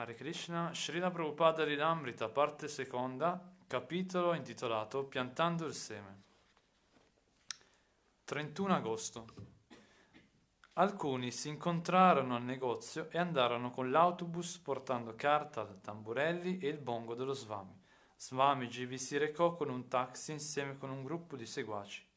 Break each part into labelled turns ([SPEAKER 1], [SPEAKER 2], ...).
[SPEAKER 1] Hare Krishna, Srila Prabhupada Rilamrita, parte seconda, capitolo intitolato Piantando il seme. 31 agosto. Alcuni si incontrarono al negozio e andarono con l'autobus portando carta, tamburelli e il bongo dello Swami. Swamiji vi si recò con un taxi insieme con un gruppo di seguaci.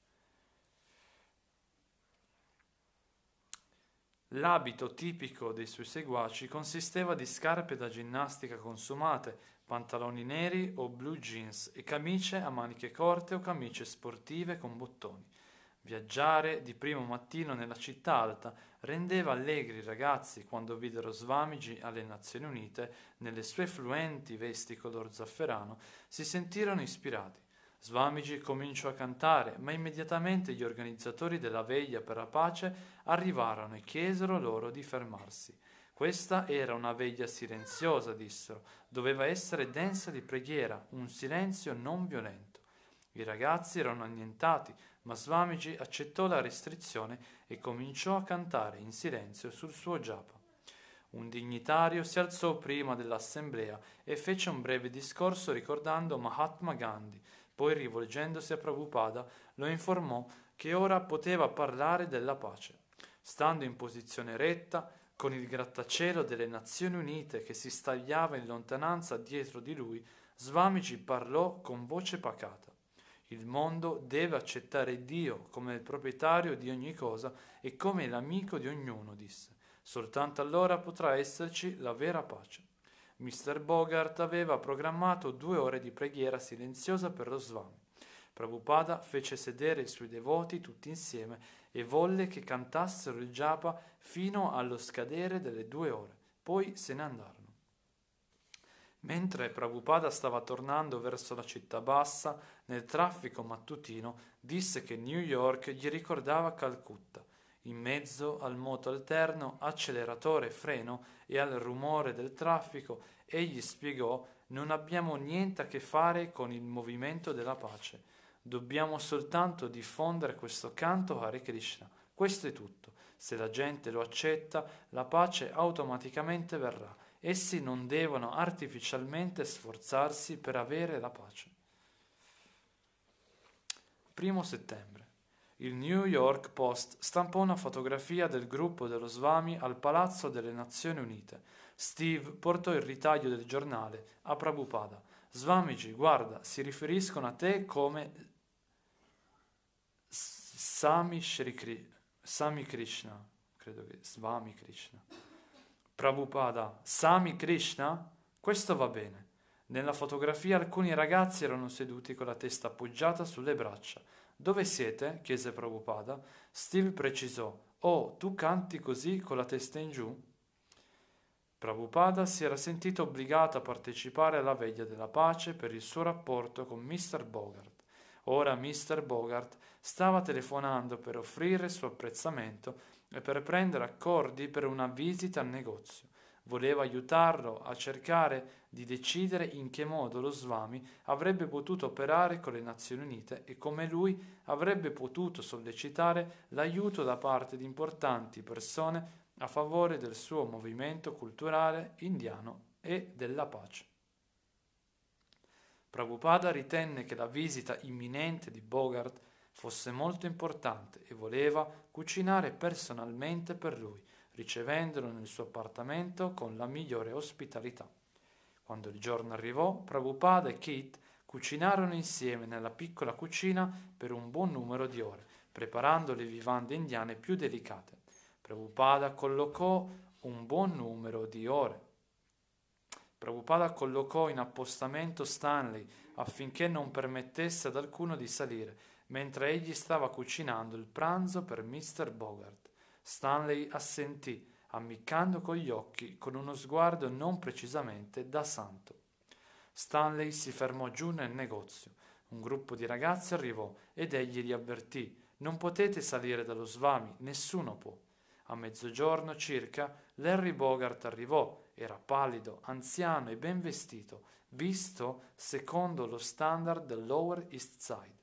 [SPEAKER 1] L'abito tipico dei suoi seguaci consisteva di scarpe da ginnastica consumate, pantaloni neri o blue jeans e camicie a maniche corte o camicie sportive con bottoni. Viaggiare di primo mattino nella città alta rendeva allegri i ragazzi quando videro svamigi alle Nazioni Unite, nelle sue fluenti vesti color zafferano, si sentirono ispirati. Svamiji cominciò a cantare, ma immediatamente gli organizzatori della veglia per la pace arrivarono e chiesero loro di fermarsi. Questa era una veglia silenziosa, dissero, doveva essere densa di preghiera, un silenzio non violento. I ragazzi erano annientati, ma Svamiji accettò la restrizione e cominciò a cantare in silenzio sul suo japa. Un dignitario si alzò prima dell'assemblea e fece un breve discorso ricordando Mahatma Gandhi, poi rivolgendosi a Prabhupada lo informò che ora poteva parlare della pace. Stando in posizione retta, con il grattacielo delle Nazioni Unite che si stagliava in lontananza dietro di lui, Swamiji parlò con voce pacata. Il mondo deve accettare Dio come il proprietario di ogni cosa e come l'amico di ognuno, disse. Soltanto allora potrà esserci la vera pace. Mr. Bogart aveva programmato due ore di preghiera silenziosa per lo Swami. Prabhupada fece sedere i suoi devoti tutti insieme e volle che cantassero il japa fino allo scadere delle due ore, poi se ne andarono. Mentre Prabhupada stava tornando verso la città bassa, nel traffico mattutino, disse che New York gli ricordava Calcutta in mezzo al moto alterno, acceleratore, freno e al rumore del traffico, egli spiegò non abbiamo niente a che fare con il movimento della pace, dobbiamo soltanto diffondere questo canto Hare Krishna. Questo è tutto. Se la gente lo accetta, la pace automaticamente verrà. Essi non devono artificialmente sforzarsi per avere la pace. Primo settembre il New York Post stampò una fotografia del gruppo dello Swami al Palazzo delle Nazioni Unite. Steve portò il ritaglio del giornale a Prabhupada. Swamiji, guarda, si riferiscono a te come Sami, Shri Sami Krishna, credo che Svami Krishna. Prabhupada, Sami Krishna? Questo va bene. Nella fotografia alcuni ragazzi erano seduti con la testa appoggiata sulle braccia dove siete? chiese Prabhupada. Steve precisò, Oh, tu canti così con la testa in giù? Prabhupada si era sentito obbligato a partecipare alla veglia della pace per il suo rapporto con Mr. Bogart. Ora Mr. Bogart stava telefonando per offrire il suo apprezzamento e per prendere accordi per una visita al negozio. Voleva aiutarlo a cercare di decidere in che modo lo Swami avrebbe potuto operare con le Nazioni Unite e come lui avrebbe potuto sollecitare l'aiuto da parte di importanti persone a favore del suo movimento culturale indiano e della pace. Prabhupada ritenne che la visita imminente di Bogart fosse molto importante e voleva cucinare personalmente per lui ricevendolo nel suo appartamento con la migliore ospitalità. Quando il giorno arrivò, Prabhupada e Keith cucinarono insieme nella piccola cucina per un buon numero di ore, preparando le vivande indiane più delicate. Prabhupada collocò un buon numero di ore. Prabhupada collocò in appostamento Stanley affinché non permettesse ad alcuno di salire, mentre egli stava cucinando il pranzo per Mr. Bogart. Stanley assentì, ammiccando con gli occhi, con uno sguardo non precisamente da santo. Stanley si fermò giù nel negozio. Un gruppo di ragazzi arrivò ed egli li avvertì. Non potete salire dallo svami, nessuno può. A mezzogiorno circa Larry Bogart arrivò, era pallido, anziano e ben vestito, visto secondo lo standard del Lower East Side.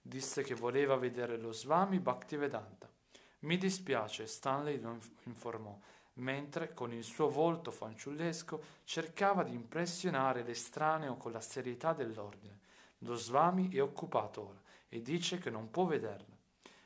[SPEAKER 1] Disse che voleva vedere lo Swami Bhaktivedanta. Mi dispiace, Stanley lo informò, mentre con il suo volto fanciullesco cercava di impressionare l'estraneo con la serietà dell'ordine. Lo Svami è occupato ora e dice che non può vederla.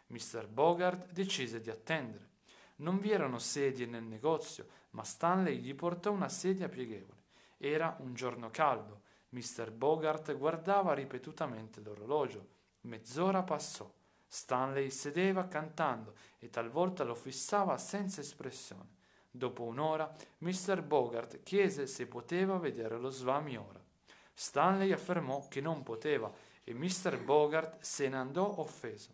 [SPEAKER 1] Mr. Bogart decise di attendere. Non vi erano sedie nel negozio, ma Stanley gli portò una sedia pieghevole. Era un giorno caldo. Mr. Bogart guardava ripetutamente l'orologio. Mezz'ora passò. Stanley sedeva cantando e talvolta lo fissava senza espressione. Dopo un'ora, Mr. Bogart chiese se poteva vedere lo Svami ora. Stanley affermò che non poteva e Mr. Bogart se ne andò offeso.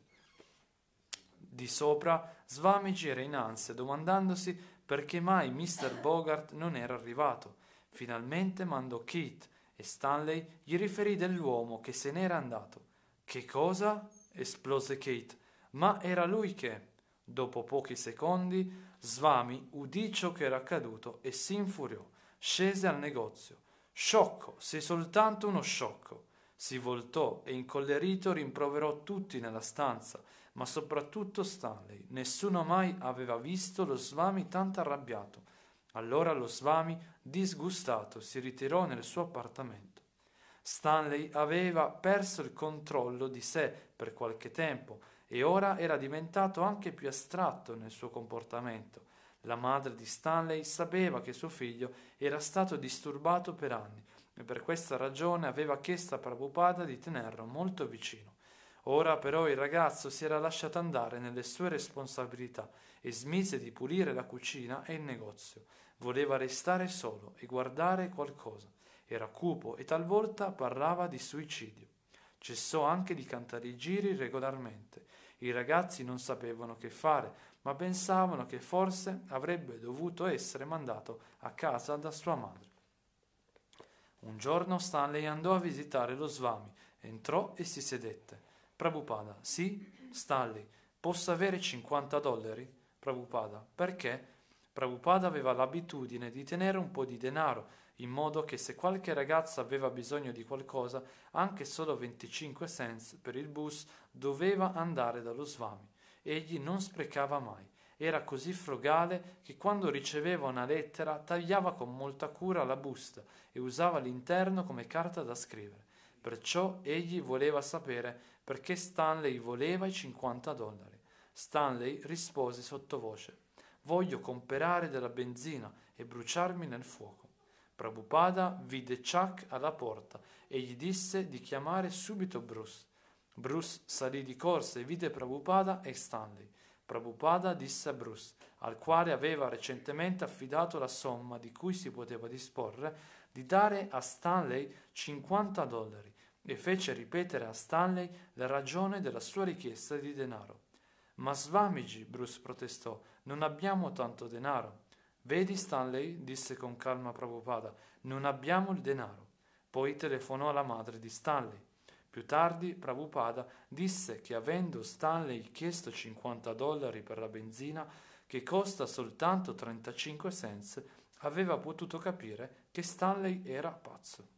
[SPEAKER 1] Di sopra, Svami gira ansia, domandandosi perché mai Mr. Bogart non era arrivato. Finalmente mandò Keith e Stanley gli riferì dell'uomo che se n'era andato. Che cosa? esplose Kate, ma era lui che. Dopo pochi secondi, Svami udì ciò che era accaduto e si infuriò. Scese al negozio. Sciocco, sei soltanto uno sciocco. Si voltò e incollerito rimproverò tutti nella stanza, ma soprattutto Stanley. Nessuno mai aveva visto lo Svami tanto arrabbiato. Allora lo Svami, disgustato, si ritirò nel suo appartamento. Stanley aveva perso il controllo di sé per qualche tempo e ora era diventato anche più astratto nel suo comportamento. La madre di Stanley sapeva che suo figlio era stato disturbato per anni e per questa ragione aveva chiesto a Prabhupada di tenerlo molto vicino. Ora però il ragazzo si era lasciato andare nelle sue responsabilità e smise di pulire la cucina e il negozio. Voleva restare solo e guardare qualcosa. Era cupo e talvolta parlava di suicidio. Cessò anche di cantare i giri regolarmente. I ragazzi non sapevano che fare, ma pensavano che forse avrebbe dovuto essere mandato a casa da sua madre. Un giorno Stanley andò a visitare lo Svami, entrò e si sedette. Prabhupada, sì, Stanley, posso avere 50 dollari? Prabhupada, perché? Prabhupada aveva l'abitudine di tenere un po' di denaro in modo che se qualche ragazza aveva bisogno di qualcosa, anche solo 25 cents per il bus, doveva andare dallo Swami. Egli non sprecava mai. Era così frugale che quando riceveva una lettera tagliava con molta cura la busta e usava l'interno come carta da scrivere. Perciò egli voleva sapere perché Stanley voleva i 50 dollari. Stanley rispose sottovoce: Voglio comperare della benzina e bruciarmi nel fuoco. Prabhupada vide Chuck alla porta e gli disse di chiamare subito Bruce. Bruce salì di corsa e vide Prabhupada e Stanley. Prabhupada disse a Bruce, al quale aveva recentemente affidato la somma di cui si poteva disporre, di dare a Stanley 50 dollari e fece ripetere a Stanley la ragione della sua richiesta di denaro. Ma Swamiji, Bruce protestò, non abbiamo tanto denaro. Vedi Stanley, disse con calma Prabhupada, non abbiamo il denaro. Poi telefonò alla madre di Stanley. Più tardi Prabhupada disse che avendo Stanley chiesto 50 dollari per la benzina, che costa soltanto 35 cents, aveva potuto capire che Stanley era pazzo.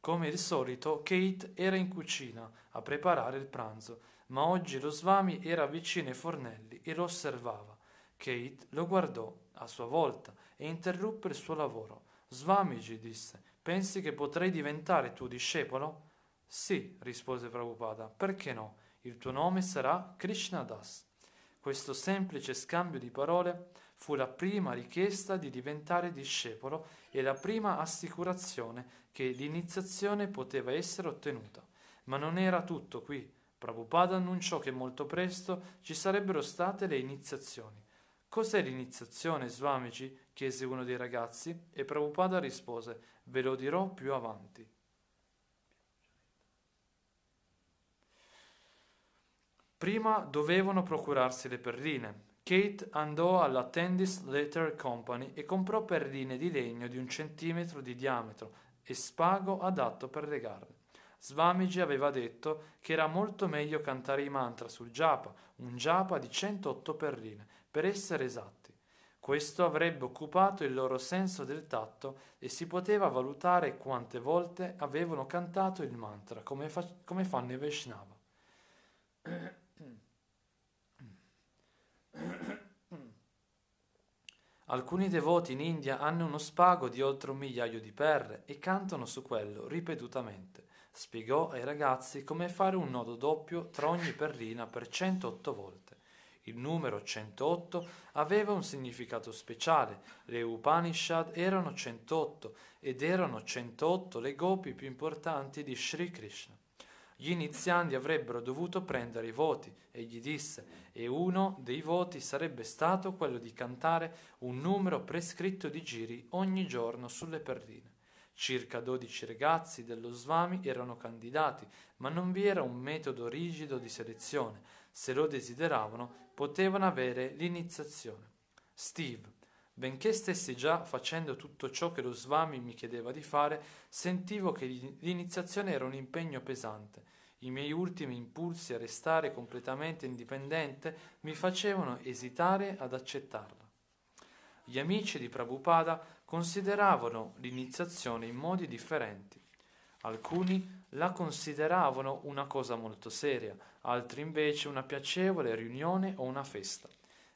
[SPEAKER 1] Come al solito, Kate era in cucina a preparare il pranzo, ma oggi lo Svami era vicino ai fornelli e lo osservava. Kate lo guardò a sua volta e interruppe il suo lavoro. Swamiji disse: Pensi che potrei diventare tuo discepolo? Sì, rispose Prabhupada, perché no? Il tuo nome sarà Krishna Das. Questo semplice scambio di parole fu la prima richiesta di diventare discepolo e la prima assicurazione che l'iniziazione poteva essere ottenuta. Ma non era tutto qui. Prabhupada annunciò che molto presto ci sarebbero state le iniziazioni. Cos'è l'iniziazione Swamiji? chiese uno dei ragazzi e Prabhupada rispose Ve lo dirò più avanti. Prima dovevano procurarsi le perline. Kate andò alla Tendis Letter Company e comprò perline di legno di un centimetro di diametro e spago adatto per legarle. Swamiji aveva detto che era molto meglio cantare i mantra sul japa, un japa di 108 perline, per essere esatti. Questo avrebbe occupato il loro senso del tatto e si poteva valutare quante volte avevano cantato il mantra, come, fa- come fanno i Vaishnava. Alcuni devoti in India hanno uno spago di oltre un migliaio di perre e cantano su quello ripetutamente. Spiegò ai ragazzi come fare un nodo doppio tra ogni perlina per 108 volte. Il numero 108 aveva un significato speciale, le Upanishad erano 108 ed erano 108 le gopi più importanti di Sri Krishna. Gli inizianti avrebbero dovuto prendere i voti, e gli disse, e uno dei voti sarebbe stato quello di cantare un numero prescritto di giri ogni giorno sulle perline. Circa dodici ragazzi dello Svami erano candidati, ma non vi era un metodo rigido di selezione. Se lo desideravano, potevano avere l'iniziazione. Steve, benché stessi già facendo tutto ciò che lo Svami mi chiedeva di fare, sentivo che l'iniziazione era un impegno pesante. I miei ultimi impulsi a restare completamente indipendente mi facevano esitare ad accettarla. Gli amici di Prabhupada consideravano l'iniziazione in modi differenti. Alcuni la consideravano una cosa molto seria, altri invece una piacevole riunione o una festa.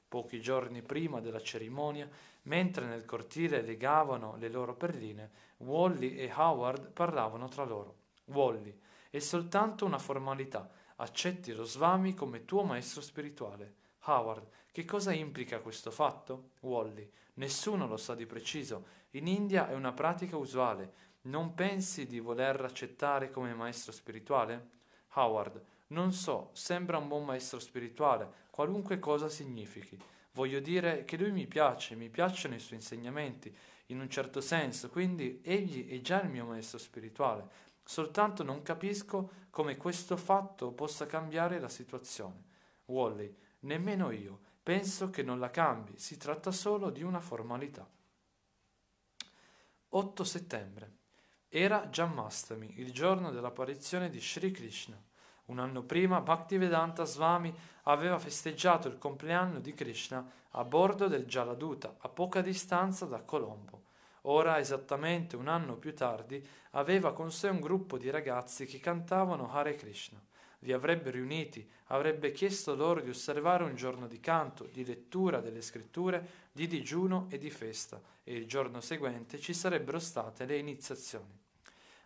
[SPEAKER 1] Pochi giorni prima della cerimonia, mentre nel cortile legavano le loro perline, Wally e Howard parlavano tra loro. Wally, è soltanto una formalità. Accetti lo Svami come tuo maestro spirituale. Howard, che cosa implica questo fatto? Wally, nessuno lo sa di preciso. In India è una pratica usuale. Non pensi di voler accettare come maestro spirituale? Howard, non so, sembra un buon maestro spirituale, qualunque cosa significhi. Voglio dire che lui mi piace, mi piacciono i suoi insegnamenti, in un certo senso, quindi egli è già il mio maestro spirituale. Soltanto non capisco come questo fatto possa cambiare la situazione. Wally, nemmeno io, penso che non la cambi, si tratta solo di una formalità. 8 settembre era Jamastami, il giorno dell'apparizione di Sri Krishna. Un anno prima Bhaktivedanta Swami aveva festeggiato il compleanno di Krishna a bordo del Jaladuta, a poca distanza da Colombo. Ora, esattamente un anno più tardi, aveva con sé un gruppo di ragazzi che cantavano Hare Krishna li avrebbe riuniti, avrebbe chiesto loro di osservare un giorno di canto, di lettura delle scritture, di digiuno e di festa, e il giorno seguente ci sarebbero state le iniziazioni.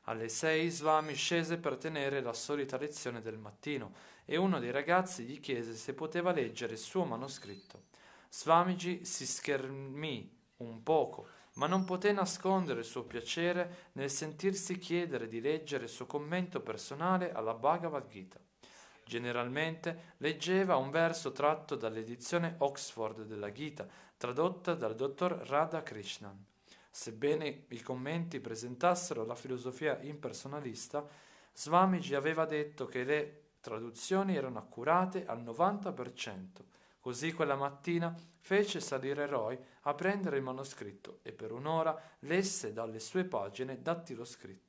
[SPEAKER 1] Alle sei Svami scese per tenere la solita lezione del mattino e uno dei ragazzi gli chiese se poteva leggere il suo manoscritto. Swamiji si schermì un poco, ma non poté nascondere il suo piacere nel sentirsi chiedere di leggere il suo commento personale alla Bhagavad Gita. Generalmente leggeva un verso tratto dall'edizione Oxford della Gita, tradotta dal dottor Radhakrishnan. Sebbene i commenti presentassero la filosofia impersonalista, Swamiji aveva detto che le traduzioni erano accurate al 90%. Così quella mattina fece salire Roy a prendere il manoscritto e per un'ora lesse dalle sue pagine dattiloscritto.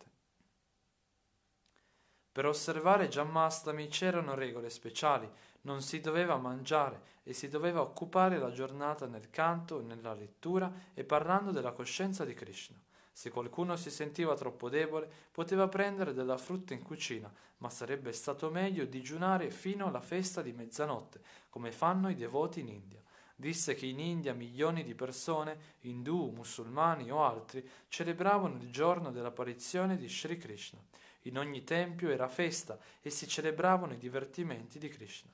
[SPEAKER 1] Per osservare Giammastami c'erano regole speciali, non si doveva mangiare e si doveva occupare la giornata nel canto, nella lettura e parlando della coscienza di Krishna. Se qualcuno si sentiva troppo debole, poteva prendere della frutta in cucina, ma sarebbe stato meglio digiunare fino alla festa di mezzanotte, come fanno i devoti in India. Disse che in India milioni di persone, indù, musulmani o altri, celebravano il giorno dell'apparizione di Sri Krishna. In ogni tempio era festa e si celebravano i divertimenti di Krishna.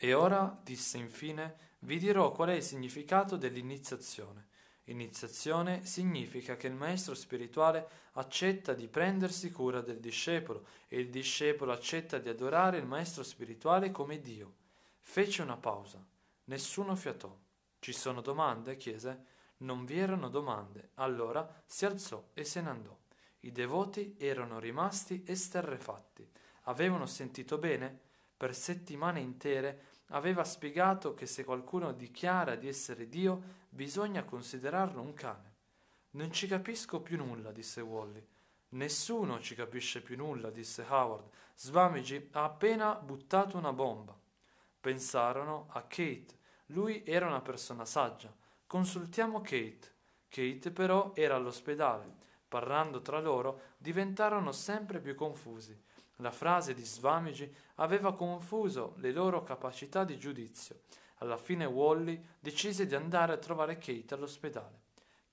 [SPEAKER 1] E ora, disse infine, vi dirò qual è il significato dell'iniziazione. Iniziazione significa che il maestro spirituale accetta di prendersi cura del discepolo e il discepolo accetta di adorare il maestro spirituale come Dio. Fece una pausa. Nessuno fiatò. Ci sono domande? chiese. Non vi erano domande, allora si alzò e se ne andò. I devoti erano rimasti esterrefatti. Avevano sentito bene? Per settimane intere aveva spiegato che se qualcuno dichiara di essere Dio bisogna considerarlo un cane. Non ci capisco più nulla, disse Wally. Nessuno ci capisce più nulla, disse Howard. Swamiji ha appena buttato una bomba. Pensarono a Kate. Lui era una persona saggia. Consultiamo Kate. Kate però era all'ospedale. Parlando tra loro, diventarono sempre più confusi. La frase di Svamigi aveva confuso le loro capacità di giudizio. Alla fine Wally decise di andare a trovare Kate all'ospedale.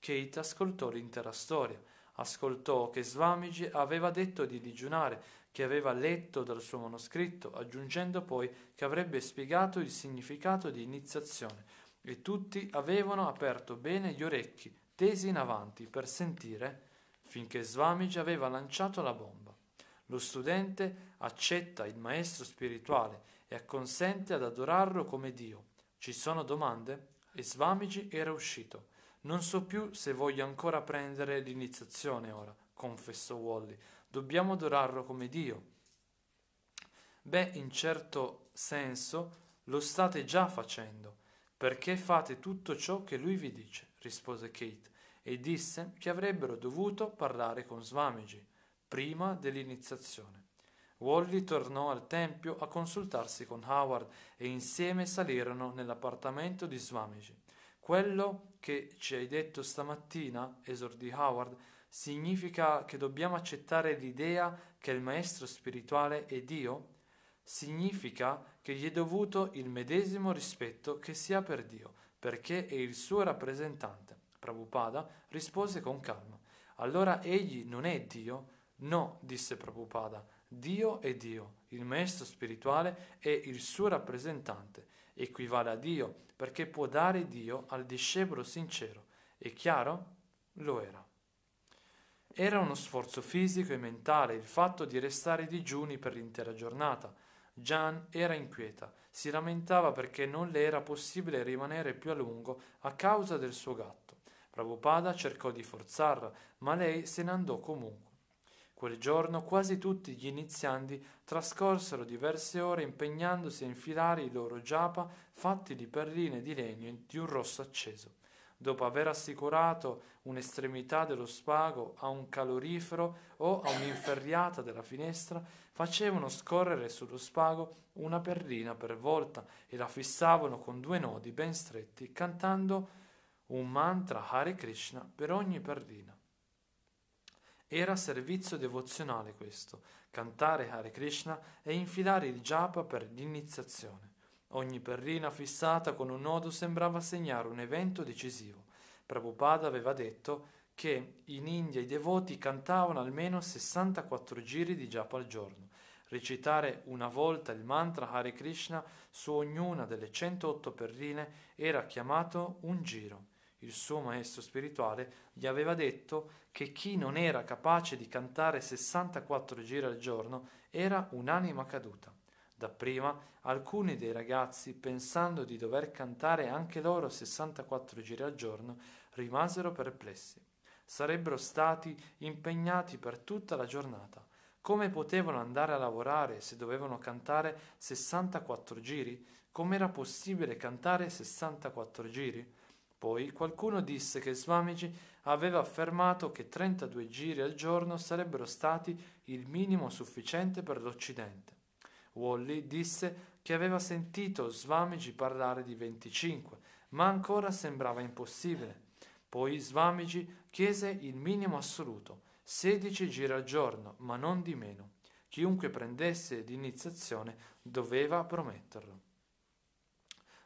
[SPEAKER 1] Kate ascoltò l'intera storia. Ascoltò che Svamigi aveva detto di digiunare, che aveva letto dal suo manoscritto, aggiungendo poi che avrebbe spiegato il significato di iniziazione, e tutti avevano aperto bene gli orecchi, tesi in avanti per sentire, finché Swamiji aveva lanciato la bomba. Lo studente accetta il maestro spirituale e acconsente ad adorarlo come Dio. Ci sono domande? E Swamiji era uscito. Non so più se voglio ancora prendere l'iniziazione ora, confessò Wally. Dobbiamo adorarlo come Dio. Beh, in certo senso lo state già facendo. Perché fate tutto ciò che lui vi dice, rispose Kate, e disse che avrebbero dovuto parlare con Swamiji prima dell'iniziazione. Wally tornò al tempio a consultarsi con Howard e insieme salirono nell'appartamento di Swamiji. Quello che ci hai detto stamattina, esordì Howard, significa che dobbiamo accettare l'idea che il maestro spirituale è Dio? Significa che gli è dovuto il medesimo rispetto che si ha per Dio, perché è il suo rappresentante. Prabhupada rispose con calma. Allora egli non è Dio? No, disse Prabhupada. Dio è Dio, il maestro spirituale è il suo rappresentante, equivale a Dio, perché può dare Dio al discepolo sincero. È chiaro? Lo era. Era uno sforzo fisico e mentale il fatto di restare digiuni per l'intera giornata, Gian era inquieta, si lamentava perché non le era possibile rimanere più a lungo a causa del suo gatto. Prabhupada cercò di forzarla, ma lei se ne andò comunque. Quel giorno quasi tutti gli iniziandi trascorsero diverse ore impegnandosi a infilare i loro giapa fatti di perline di legno di un rosso acceso dopo aver assicurato un'estremità dello spago a un calorifero o a un'inferriata della finestra, facevano scorrere sullo spago una perlina per volta e la fissavano con due nodi ben stretti, cantando un mantra Hare Krishna per ogni perlina. Era servizio devozionale questo, cantare Hare Krishna e infilare il japa per l'iniziazione. Ogni perrina fissata con un nodo sembrava segnare un evento decisivo. Prabhupada aveva detto che in India i devoti cantavano almeno 64 giri di japa al giorno. Recitare una volta il mantra Hare Krishna su ognuna delle 108 perrine era chiamato un giro. Il suo maestro spirituale gli aveva detto che chi non era capace di cantare 64 giri al giorno era un'anima caduta. Dapprima alcuni dei ragazzi, pensando di dover cantare anche loro 64 giri al giorno, rimasero perplessi. Sarebbero stati impegnati per tutta la giornata. Come potevano andare a lavorare se dovevano cantare 64 giri? Com'era possibile cantare 64 giri? Poi qualcuno disse che Swamiji aveva affermato che 32 giri al giorno sarebbero stati il minimo sufficiente per l'Occidente. Wally disse che aveva sentito Swamiji parlare di 25, ma ancora sembrava impossibile. Poi Swamiji chiese il minimo assoluto, 16 giri al giorno, ma non di meno. Chiunque prendesse l'iniziazione doveva prometterlo.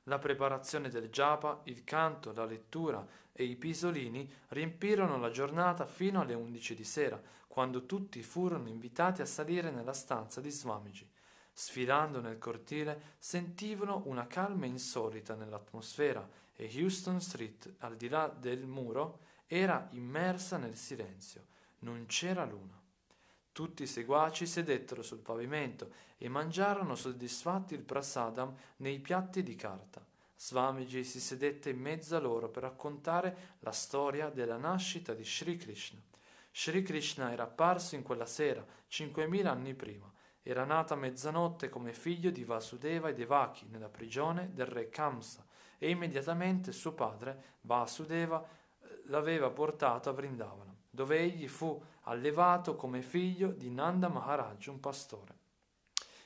[SPEAKER 1] La preparazione del japa, il canto, la lettura e i pisolini riempirono la giornata fino alle 11 di sera, quando tutti furono invitati a salire nella stanza di Swamiji. Sfilando nel cortile sentivano una calma insolita nell'atmosfera e Houston Street, al di là del muro, era immersa nel silenzio. Non c'era luna. Tutti i seguaci sedettero sul pavimento e mangiarono soddisfatti il prasadam nei piatti di carta. Swamiji si sedette in mezzo a loro per raccontare la storia della nascita di Sri Krishna. Sri Krishna era apparso in quella sera, 5.000 anni prima. Era nato a mezzanotte come figlio di Vasudeva e Devaki nella prigione del re Kamsa e immediatamente suo padre Vasudeva l'aveva portato a Vrindavana, dove egli fu allevato come figlio di Nanda Maharaj, un pastore.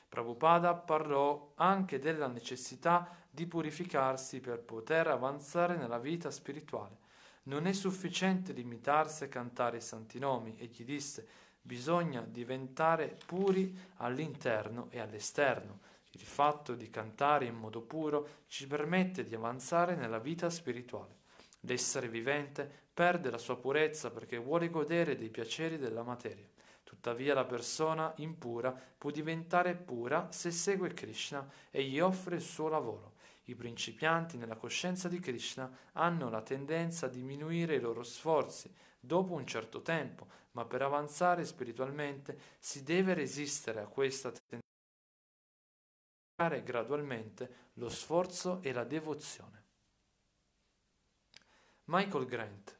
[SPEAKER 1] Prabhupada parlò anche della necessità di purificarsi per poter avanzare nella vita spirituale. Non è sufficiente limitarsi a cantare i santi nomi, egli disse, Bisogna diventare puri all'interno e all'esterno. Il fatto di cantare in modo puro ci permette di avanzare nella vita spirituale. L'essere vivente perde la sua purezza perché vuole godere dei piaceri della materia. Tuttavia la persona impura può diventare pura se segue Krishna e gli offre il suo lavoro. I principianti nella coscienza di Krishna hanno la tendenza a diminuire i loro sforzi dopo un certo tempo ma per avanzare spiritualmente si deve resistere a questa tendenza gradualmente lo sforzo e la devozione. Michael Grant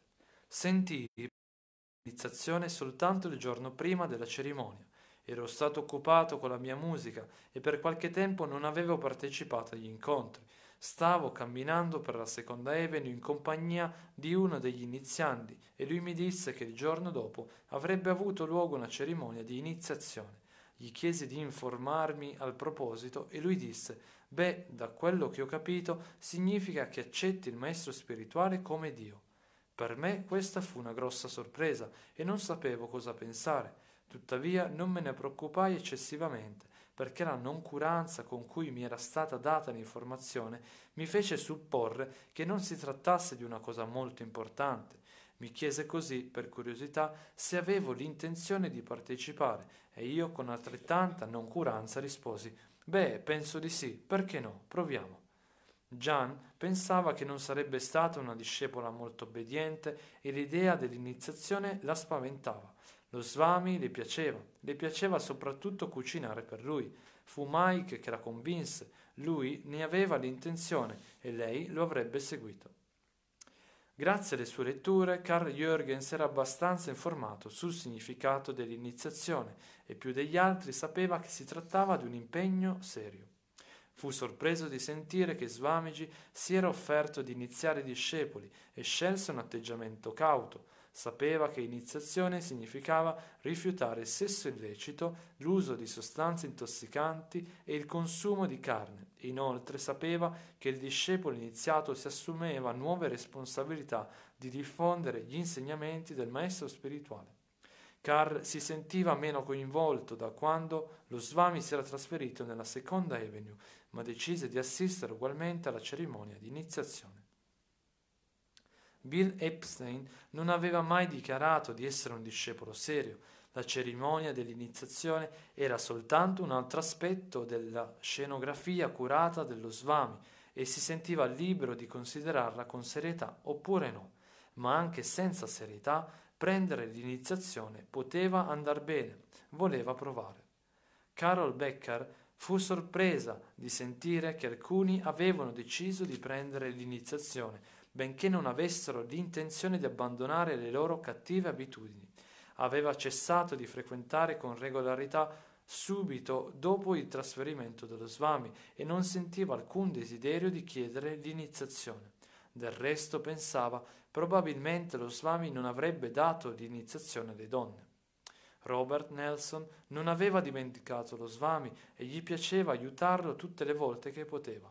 [SPEAKER 1] sentì l'iniziazione soltanto il giorno prima della cerimonia. Ero stato occupato con la mia musica e per qualche tempo non avevo partecipato agli incontri Stavo camminando per la seconda Avenue in compagnia di uno degli inizianti e lui mi disse che il giorno dopo avrebbe avuto luogo una cerimonia di iniziazione. Gli chiesi di informarmi al proposito e lui disse Beh, da quello che ho capito, significa che accetti il maestro spirituale come Dio. Per me questa fu una grossa sorpresa e non sapevo cosa pensare. Tuttavia non me ne preoccupai eccessivamente perché la noncuranza con cui mi era stata data l'informazione mi fece supporre che non si trattasse di una cosa molto importante. Mi chiese così, per curiosità, se avevo l'intenzione di partecipare e io con altrettanta noncuranza risposi Beh, penso di sì, perché no? Proviamo. Gian pensava che non sarebbe stata una discepola molto obbediente e l'idea dell'iniziazione la spaventava lo Swami le piaceva, le piaceva soprattutto cucinare per lui. Fu Mike che la convinse, lui ne aveva l'intenzione e lei lo avrebbe seguito. Grazie alle sue letture, Carl Jürgens era abbastanza informato sul significato dell'iniziazione e più degli altri sapeva che si trattava di un impegno serio. Fu sorpreso di sentire che Swamiji si era offerto di iniziare i discepoli e scelse un atteggiamento cauto, Sapeva che iniziazione significava rifiutare il sesso illecito, l'uso di sostanze intossicanti e il consumo di carne. Inoltre sapeva che il discepolo iniziato si assumeva nuove responsabilità di diffondere gli insegnamenti del maestro spirituale. Carl si sentiva meno coinvolto da quando lo Swami si era trasferito nella seconda Avenue, ma decise di assistere ugualmente alla cerimonia di iniziazione. Bill Epstein non aveva mai dichiarato di essere un discepolo serio. La cerimonia dell'iniziazione era soltanto un altro aspetto della scenografia curata dello Svami e si sentiva libero di considerarla con serietà oppure no. Ma anche senza serietà, prendere l'iniziazione poteva andar bene, voleva provare. Carol Becker fu sorpresa di sentire che alcuni avevano deciso di prendere l'iniziazione benché non avessero l'intenzione di abbandonare le loro cattive abitudini. Aveva cessato di frequentare con regolarità subito dopo il trasferimento dello Svami e non sentiva alcun desiderio di chiedere l'iniziazione. Del resto pensava probabilmente lo Svami non avrebbe dato l'iniziazione alle donne. Robert Nelson non aveva dimenticato lo Svami e gli piaceva aiutarlo tutte le volte che poteva.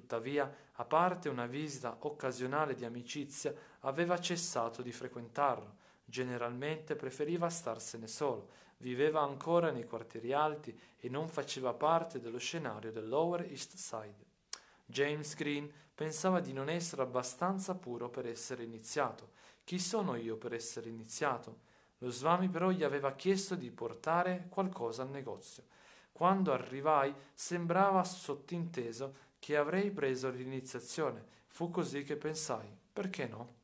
[SPEAKER 1] Tuttavia, a parte una visita occasionale di amicizia, aveva cessato di frequentarlo. Generalmente preferiva starsene solo. Viveva ancora nei quartieri alti e non faceva parte dello scenario del Lower East Side. James Green pensava di non essere abbastanza puro per essere iniziato. Chi sono io per essere iniziato? Lo Swami però gli aveva chiesto di portare qualcosa al negozio. Quando arrivai sembrava sottinteso che avrei preso l'iniziazione. Fu così che pensai, perché no?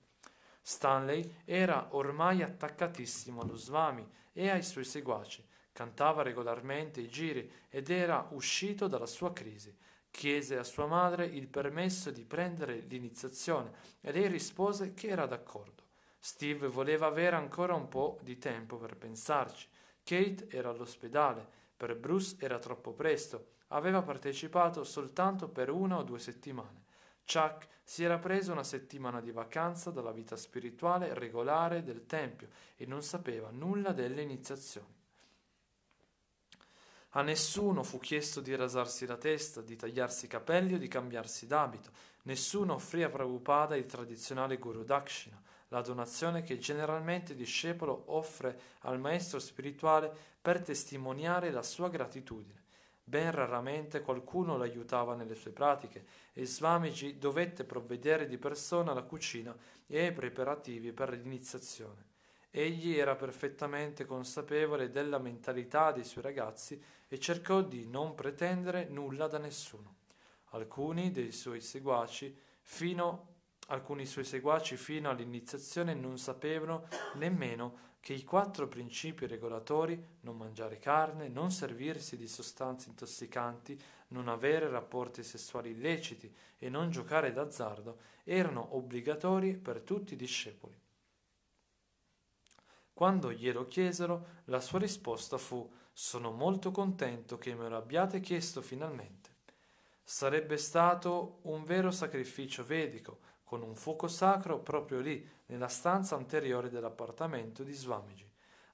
[SPEAKER 1] Stanley era ormai attaccatissimo allo Svami e ai suoi seguaci, cantava regolarmente i giri ed era uscito dalla sua crisi. Chiese a sua madre il permesso di prendere l'iniziazione e lei rispose che era d'accordo. Steve voleva avere ancora un po' di tempo per pensarci. Kate era all'ospedale, per Bruce era troppo presto aveva partecipato soltanto per una o due settimane. Chuck si era preso una settimana di vacanza dalla vita spirituale regolare del tempio e non sapeva nulla delle iniziazioni. A nessuno fu chiesto di rasarsi la testa, di tagliarsi i capelli o di cambiarsi d'abito. Nessuno offrì a Prabhupada il tradizionale Guru Dakshina, la donazione che generalmente il discepolo offre al maestro spirituale per testimoniare la sua gratitudine. Ben raramente qualcuno lo aiutava nelle sue pratiche e Swamiji dovette provvedere di persona alla cucina e ai preparativi per l'iniziazione. Egli era perfettamente consapevole della mentalità dei suoi ragazzi e cercò di non pretendere nulla da nessuno. Alcuni dei suoi seguaci fino, alcuni suoi seguaci fino all'iniziazione non sapevano nemmeno che i quattro principi regolatori, non mangiare carne, non servirsi di sostanze intossicanti, non avere rapporti sessuali illeciti e non giocare d'azzardo, erano obbligatori per tutti i discepoli. Quando glielo chiesero, la sua risposta fu Sono molto contento che me lo abbiate chiesto finalmente. Sarebbe stato un vero sacrificio vedico, con un fuoco sacro proprio lì, nella stanza anteriore dell'appartamento di Swamiji.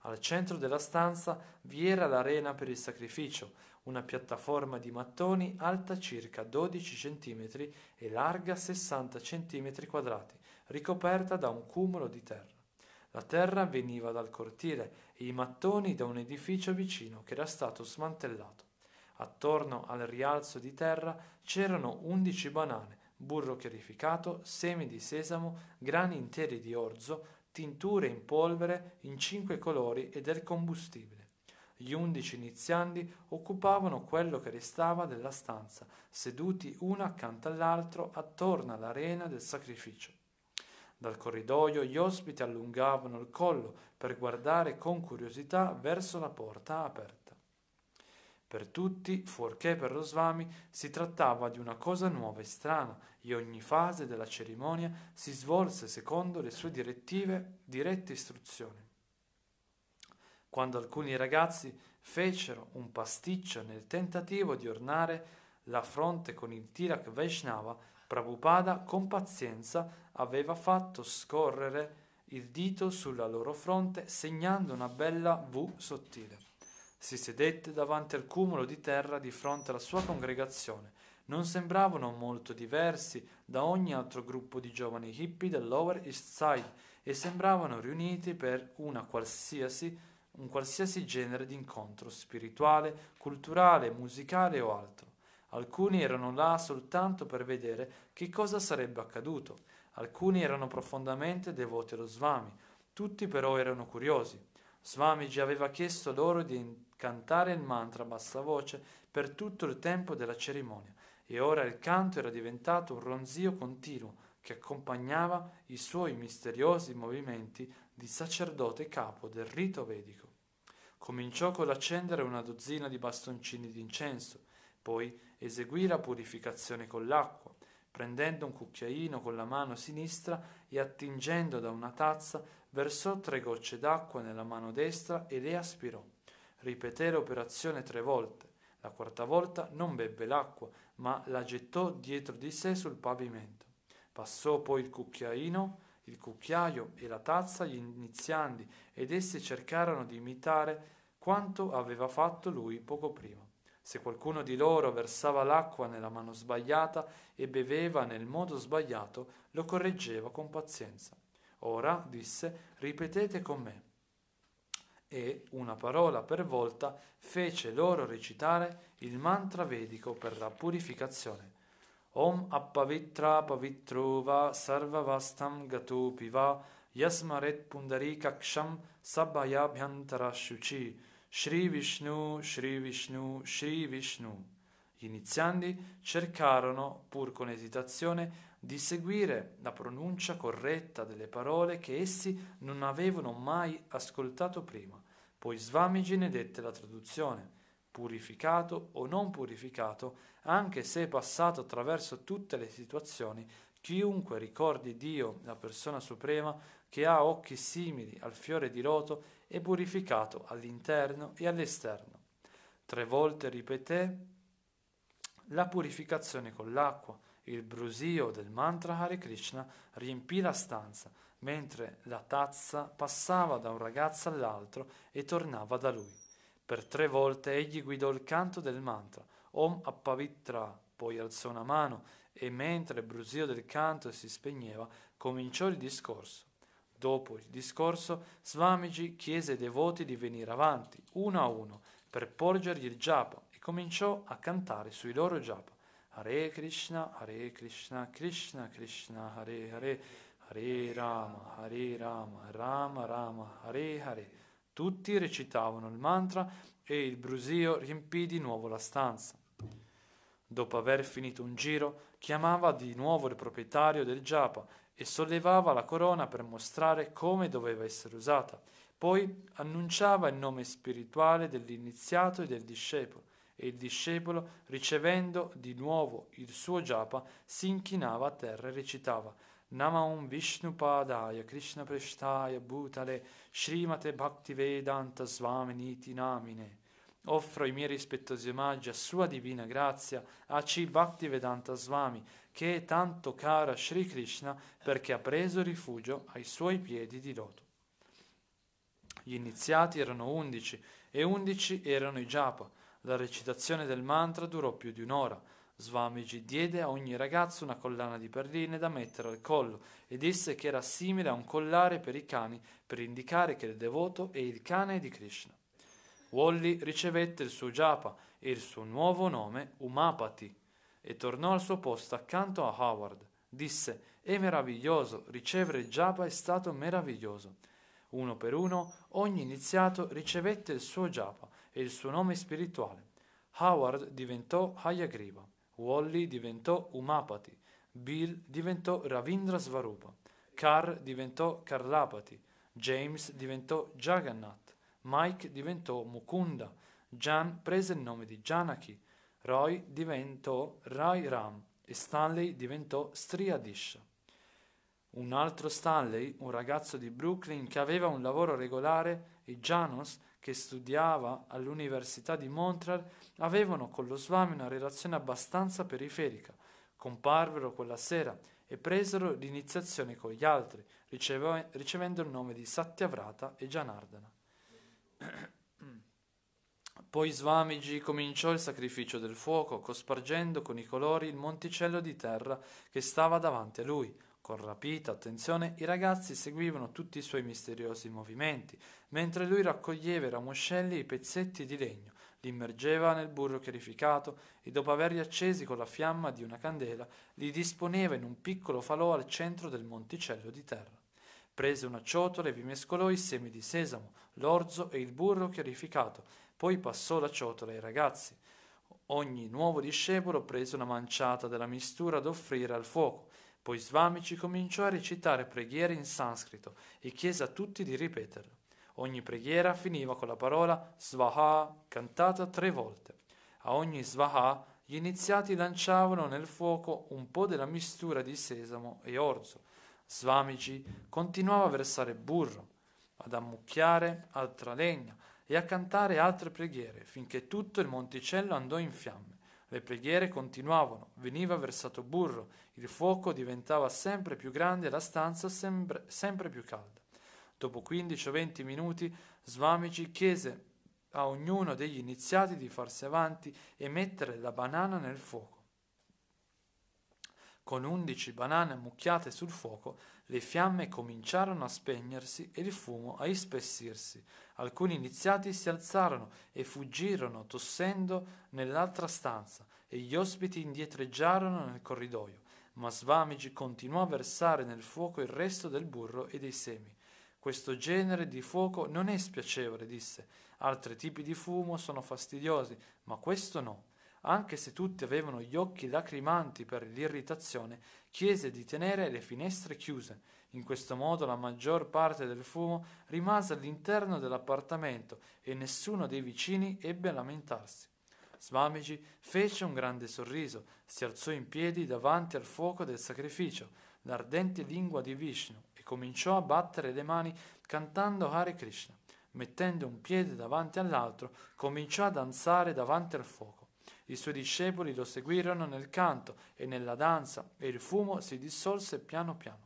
[SPEAKER 1] Al centro della stanza vi era l'arena per il sacrificio, una piattaforma di mattoni alta circa 12 cm e larga 60 cm quadrati, ricoperta da un cumulo di terra. La terra veniva dal cortile e i mattoni da un edificio vicino che era stato smantellato. Attorno al rialzo di terra c'erano 11 banane, burro chiarificato, semi di sesamo, grani interi di orzo, tinture in polvere in cinque colori e del combustibile. Gli undici iniziandi occupavano quello che restava della stanza, seduti uno accanto all'altro attorno all'arena del sacrificio. Dal corridoio gli ospiti allungavano il collo per guardare con curiosità verso la porta aperta. Per tutti, fuorché per lo Svami, si trattava di una cosa nuova e strana, e ogni fase della cerimonia si svolse secondo le sue direttive, dirette istruzioni. Quando alcuni ragazzi fecero un pasticcio nel tentativo di ornare la fronte con il Tirak Vaishnava, Prabhupada con pazienza aveva fatto scorrere il dito sulla loro fronte segnando una bella V sottile. Si sedette davanti al cumulo di terra di fronte alla sua congregazione. Non sembravano molto diversi da ogni altro gruppo di giovani hippie dell'Over East Side e sembravano riuniti per qualsiasi, un qualsiasi genere di incontro spirituale, culturale, musicale o altro. Alcuni erano là soltanto per vedere che cosa sarebbe accaduto, alcuni erano profondamente devoti allo Svami, tutti però erano curiosi. Swamiji aveva chiesto loro di cantare il mantra a bassa voce per tutto il tempo della cerimonia e ora il canto era diventato un ronzio continuo che accompagnava i suoi misteriosi movimenti di sacerdote capo del rito vedico. Cominciò con l'accendere una dozzina di bastoncini d'incenso, poi eseguì la purificazione con l'acqua, prendendo un cucchiaino con la mano sinistra e attingendo da una tazza, versò tre gocce d'acqua nella mano destra e le aspirò. Ripeté l'operazione tre volte. La quarta volta non bebbe l'acqua, ma la gettò dietro di sé sul pavimento. Passò poi il cucchiaino, il cucchiaio e la tazza agli iniziandi ed essi cercarono di imitare quanto aveva fatto lui poco prima. Se qualcuno di loro versava l'acqua nella mano sbagliata e beveva nel modo sbagliato, lo correggeva con pazienza. Ora, disse, ripetete con me. E, una parola per volta, fece loro recitare il mantra vedico per la purificazione. Om appavitra pavitrova sarvavastam gatopiva yasmaret pundarikaksham sabbayabhyantarashuci Sri Vishnu, Sri Vishnu, Sri Vishnu. Gli iniziandi cercarono, pur con esitazione, di seguire la pronuncia corretta delle parole che essi non avevano mai ascoltato prima. Poi Swamiji ne dette la traduzione. Purificato o non purificato, anche se passato attraverso tutte le situazioni, chiunque ricordi Dio, la persona suprema, che ha occhi simili al fiore di loto, e purificato all'interno e all'esterno. Tre volte ripeté la purificazione con l'acqua. Il brusio del mantra Hare Krishna riempì la stanza, mentre la tazza passava da un ragazzo all'altro e tornava da lui. Per tre volte egli guidò il canto del mantra Om Appavitra, poi alzò una mano e mentre il brusio del canto si spegneva cominciò il discorso. Dopo il discorso, Swamiji chiese ai devoti di venire avanti, uno a uno, per porgergli il japa e cominciò a cantare sui loro japa. Hare Krishna, Hare Krishna, Krishna Krishna, Hare Hare, Hare Rama, Hare Rama, Rama Rama, Hare Hare. Tutti recitavano il mantra e il brusio riempì di nuovo la stanza. Dopo aver finito un giro, chiamava di nuovo il proprietario del japa e sollevava la corona per mostrare come doveva essere usata. Poi annunciava il nome spirituale dell'iniziato e del discepolo, e il discepolo, ricevendo di nuovo il suo japa, si inchinava a terra e recitava Namaum Vishnupadaya Krishna Prestaya Bhutale Srimate Bhaktivedanta Svaminiti Namine. Offro i miei rispettosi omaggi a Sua Divina Grazia, a C. Bhaktivedanta Swami, che è tanto cara a Sri Krishna perché ha preso rifugio ai suoi piedi di loto. Gli iniziati erano undici e undici erano i japa. La recitazione del mantra durò più di un'ora. Swamiji diede a ogni ragazzo una collana di perline da mettere al collo e disse che era simile a un collare per i cani per indicare che il devoto è il cane di Krishna. Wally ricevette il suo japa e il suo nuovo nome Umapati, e tornò al suo posto accanto a Howard. Disse: È meraviglioso, ricevere Jabba è stato meraviglioso. Uno per uno, ogni iniziato ricevette il suo Jabba e il suo nome spirituale. Howard diventò Hayagriva, Wally diventò Umapati, Bill diventò Ravindra Svarupa, Carr diventò Karlapati, James diventò Jagannath, Mike diventò Mukunda, Jan prese il nome di Janaki, Roy diventò Roy Ram e Stanley diventò Striadish. Un altro Stanley, un ragazzo di Brooklyn che aveva un lavoro regolare, e Janos, che studiava all'Università di Montreal, avevano con lo Swami una relazione abbastanza periferica. Comparvero quella sera e presero l'iniziazione con gli altri, riceve- ricevendo il nome di Satyavrata e Janardana. Poi Svamigi cominciò il sacrificio del fuoco, cospargendo con i colori il monticello di terra che stava davanti a lui. Con rapita attenzione i ragazzi seguivano tutti i suoi misteriosi movimenti, mentre lui raccoglieva i ramoscelli e i pezzetti di legno, li immergeva nel burro chiarificato e dopo averli accesi con la fiamma di una candela, li disponeva in un piccolo falò al centro del monticello di terra. Prese una ciotola e vi mescolò i semi di sesamo, l'orzo e il burro chiarificato poi passò la ciotola ai ragazzi. Ogni nuovo discepolo prese una manciata della mistura da offrire al fuoco. Poi Svamici cominciò a recitare preghiere in sanscrito e chiese a tutti di ripeterlo. Ogni preghiera finiva con la parola Svaha cantata tre volte. A ogni Svaha gli iniziati lanciavano nel fuoco un po' della mistura di sesamo e orzo. Svamici continuava a versare burro, ad ammucchiare altra legna, e a cantare altre preghiere, finché tutto il monticello andò in fiamme. Le preghiere continuavano, veniva versato burro, il fuoco diventava sempre più grande e la stanza sempre, sempre più calda. Dopo 15 o 20 minuti, Svamici chiese a ognuno degli iniziati di farsi avanti e mettere la banana nel fuoco. Con undici banane ammucchiate sul fuoco, le fiamme cominciarono a spegnersi e il fumo a ispessirsi. Alcuni iniziati si alzarono e fuggirono tossendo nell'altra stanza e gli ospiti indietreggiarono nel corridoio, ma Svamigi continuò a versare nel fuoco il resto del burro e dei semi. Questo genere di fuoco non è spiacevole, disse. Altri tipi di fumo sono fastidiosi, ma questo no anche se tutti avevano gli occhi lacrimanti per l'irritazione, chiese di tenere le finestre chiuse in questo modo la maggior parte del fumo rimase all'interno dell'appartamento e nessuno dei vicini ebbe a lamentarsi. Swamiji fece un grande sorriso, si alzò in piedi davanti al fuoco del sacrificio, l'ardente lingua di Vishnu, e cominciò a battere le mani cantando Hare Krishna. Mettendo un piede davanti all'altro, cominciò a danzare davanti al fuoco. I suoi discepoli lo seguirono nel canto e nella danza, e il fumo si dissolse piano piano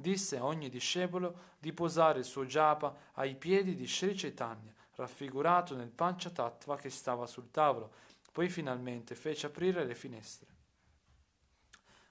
[SPEAKER 1] disse a ogni discepolo di posare il suo giapa ai piedi di Sri Chaitanya, raffigurato nel panciatattva che stava sul tavolo. Poi finalmente fece aprire le finestre.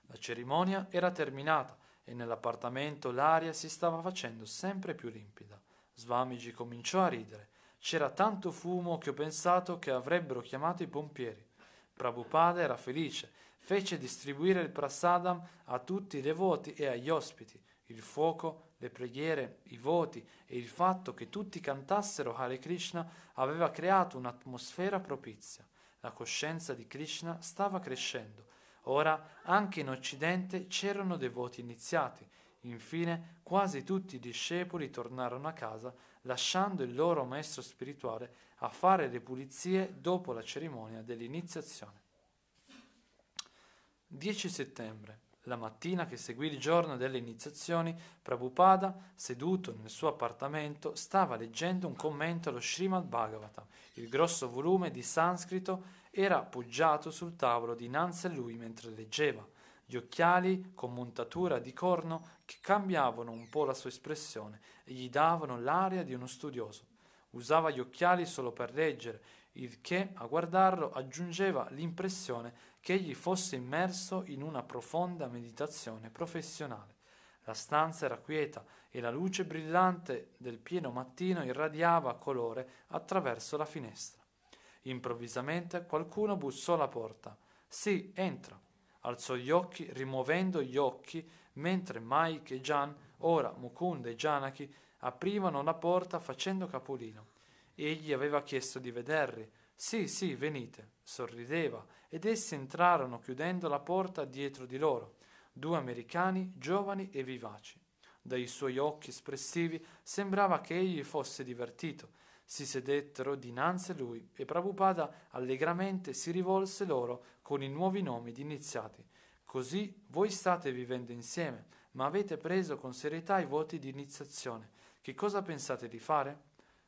[SPEAKER 1] La cerimonia era terminata e nell'appartamento l'aria si stava facendo sempre più limpida. Swamiji cominciò a ridere. C'era tanto fumo che ho pensato che avrebbero chiamato i pompieri. Prabhupada era felice, fece distribuire il prasadam a tutti i devoti e agli ospiti il fuoco, le preghiere, i voti e il fatto che tutti cantassero Hare Krishna aveva creato un'atmosfera propizia. La coscienza di Krishna stava crescendo. Ora anche in Occidente c'erano devoti iniziati. Infine quasi tutti i discepoli tornarono a casa lasciando il loro maestro spirituale a fare le pulizie dopo la cerimonia dell'iniziazione. 10 settembre la mattina che seguì il giorno delle iniziazioni, Prabhupada, seduto nel suo appartamento, stava leggendo un commento allo Srimad Bhagavatam. Il grosso volume di sanscrito era appoggiato sul tavolo dinanzi a lui mentre leggeva. Gli occhiali con montatura di corno che cambiavano un po' la sua espressione e gli davano l'aria di uno studioso. Usava gli occhiali solo per leggere, il che a guardarlo aggiungeva l'impressione egli fosse immerso in una profonda meditazione professionale. La stanza era quieta e la luce brillante del pieno mattino irradiava colore attraverso la finestra. Improvvisamente qualcuno bussò alla porta. Sì, entra. Alzò gli occhi, rimuovendo gli occhi, mentre Mike e Gian, ora Mukunda e Janaki, aprivano la porta facendo capolino. Egli aveva chiesto di vederli, sì, sì, venite, sorrideva, ed essi entrarono chiudendo la porta dietro di loro, due americani giovani e vivaci. Dai suoi occhi espressivi sembrava che egli fosse divertito. Si sedettero dinanzi a lui e Prabhupada allegramente si rivolse loro con i nuovi nomi di iniziati. Così voi state vivendo insieme, ma avete preso con serietà i voti di iniziazione. Che cosa pensate di fare?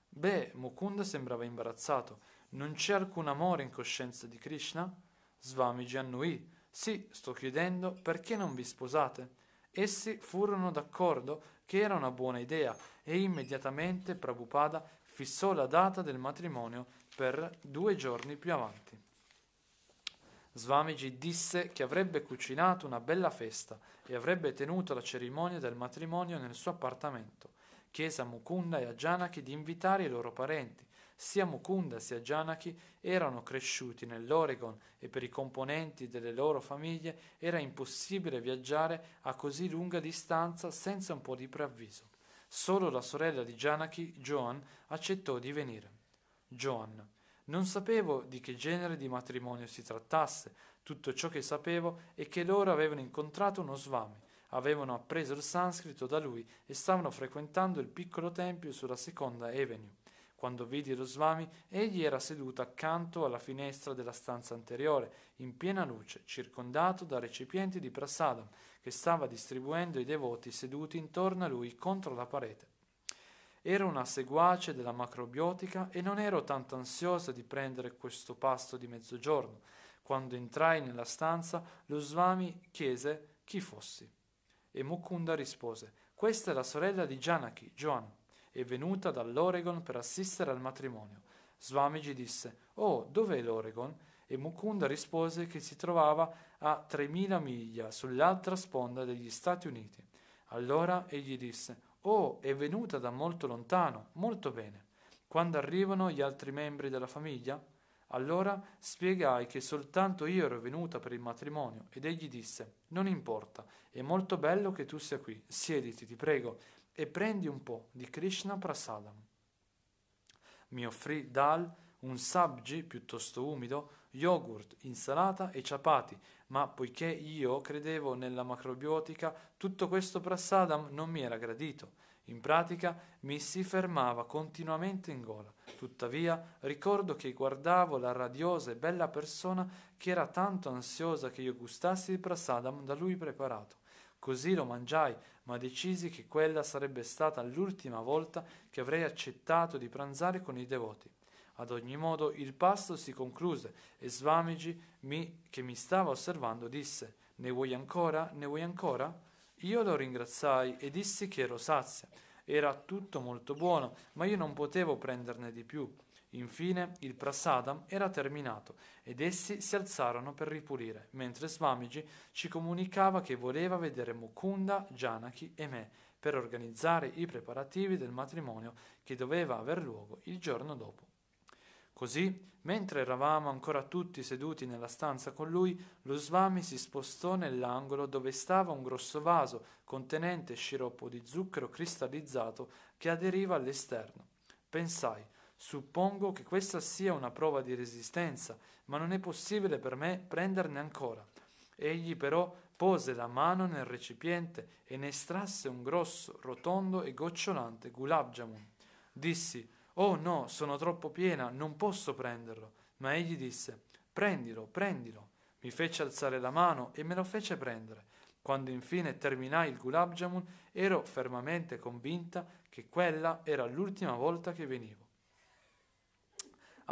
[SPEAKER 1] Beh, Mukunda sembrava imbarazzato non c'è alcun amore in coscienza di Krishna? Svamiji annui. Sì, sto chiedendo, perché non vi sposate? Essi furono d'accordo che era una buona idea e immediatamente Prabhupada fissò la data del matrimonio per due giorni più avanti. Svamiji disse che avrebbe cucinato una bella festa e avrebbe tenuto la cerimonia del matrimonio nel suo appartamento. Chiese a Mukunda e a Janaki di invitare i loro parenti sia Mukunda sia Janaki erano cresciuti nell'Oregon e per i componenti delle loro famiglie era impossibile viaggiare a così lunga distanza senza un po' di preavviso. Solo la sorella di Janaki, Joan, accettò di venire. Joan. Non sapevo di che genere di matrimonio si trattasse, tutto ciò che sapevo è che loro avevano incontrato uno svame, avevano appreso il sanscrito da lui e stavano frequentando il piccolo tempio sulla seconda avenue. Quando vidi Rosvami, egli era seduto accanto alla finestra della stanza anteriore, in piena luce, circondato da recipienti di prasadam che stava distribuendo i devoti seduti intorno a lui contro la parete. Ero una seguace della macrobiotica e non ero tanto ansiosa di prendere questo pasto di mezzogiorno. Quando entrai nella stanza, lo Svami chiese chi fossi. E Mukunda rispose: Questa è la sorella di Janaki, Joan e venuta dall'Oregon per assistere al matrimonio. Swamiji disse: Oh, dov'è l'Oregon? E Mukunda rispose che si trovava a 3000 miglia sull'altra sponda degli Stati Uniti. Allora egli disse: Oh, è venuta da molto lontano, molto bene. Quando arrivano gli altri membri della famiglia? Allora spiegai che soltanto io ero venuta per il matrimonio ed egli disse: Non importa, è molto bello che tu sia qui. Siediti, ti prego e prendi un po' di Krishna Prasadam. Mi offrì dal un sabji piuttosto umido, yogurt, insalata e ciapati, ma poiché io credevo nella macrobiotica, tutto questo prasadam non mi era gradito. In pratica mi si fermava continuamente in gola. Tuttavia ricordo che guardavo la radiosa e bella persona che era tanto ansiosa che io gustassi il prasadam da lui preparato. Così lo mangiai ma decisi che quella sarebbe stata l'ultima volta che avrei accettato di pranzare con i devoti. Ad ogni modo il pasto si concluse e Svamiji, mi, che mi stava osservando, disse Ne vuoi ancora? Ne vuoi ancora? Io lo ringraziai e dissi che ero sazia. Era tutto molto buono, ma io non potevo prenderne di più. Infine il prasadam era terminato ed essi si alzarono per ripulire, mentre Swamiji ci comunicava che voleva vedere Mukunda, Janaki e me per organizzare i preparativi del matrimonio che doveva aver luogo il giorno dopo. Così, mentre eravamo ancora tutti seduti nella stanza con lui, lo Svami si spostò nell'angolo dove stava un grosso vaso contenente sciroppo di zucchero cristallizzato che aderiva all'esterno. Pensai, Suppongo che questa sia una prova di resistenza, ma non è possibile per me prenderne ancora. Egli però pose la mano nel recipiente e ne estrasse un grosso, rotondo e gocciolante gulab jamun. Dissi: Oh no, sono troppo piena, non posso prenderlo. Ma egli disse: Prendilo, prendilo. Mi fece alzare la mano e me lo fece prendere. Quando infine terminai il gulab jamun, ero fermamente convinta che quella era l'ultima volta che venivo.